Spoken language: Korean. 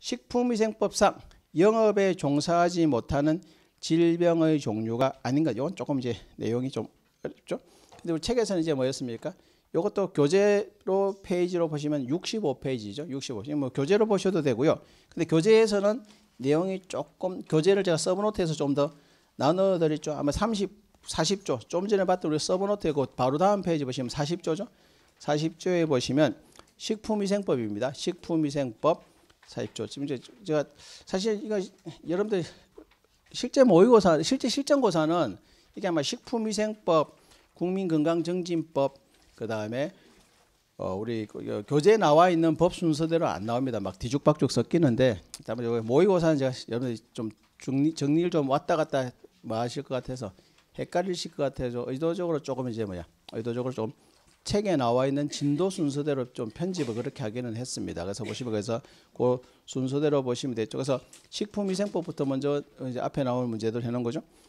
식품위생법상 영업에 종사하지 못하는 질병의 종류가 아닌가. 이건 조금 이제 내용이 좀 어렵죠. 근데 우리 책에서는 이제 뭐였습니까? 이것도 교재로 페이지로 보시면 65페이지죠. 65페이지. 뭐 교재로 보셔도 되고요. 근데 교재에서는 내용이 조금 교재를 제가 서브노트에서 좀 더 나눠드리죠. 아마 30, 40조. 좀 전에 봤던 우리 서브노트고 그 바로 다음 페이지 보시면 40조죠. 40조에 보시면 식품위생법입니다. 식품위생법 사입조. 지금 이제 제가 사실 이거 여러분들 실제 모의고사, 실제 실전고사는 이게 아마 식품위생법, 국민건강증진법, 그 다음에 어 우리 그, 그 교재에 나와 있는 법 순서대로 안 나옵니다. 막 뒤죽박죽 섞이는데 다음에 모의고사는 제가 여러분들 좀 정리, 정리를 좀 왔다 갔다 뭐 하실 것 같아서 헷갈리실 것 같아서 의도적으로 조금 이제 뭐야 의도적으로 좀 책에 나와 있는 진도 순서대로 좀 편집을 그렇게 하기는 했습니다. 그래서 보시면 그래서 그 순서대로 보시면 되죠. 그래서 식품위생법부터 먼저 이제 앞에 나온 문제들 해놓은 거죠.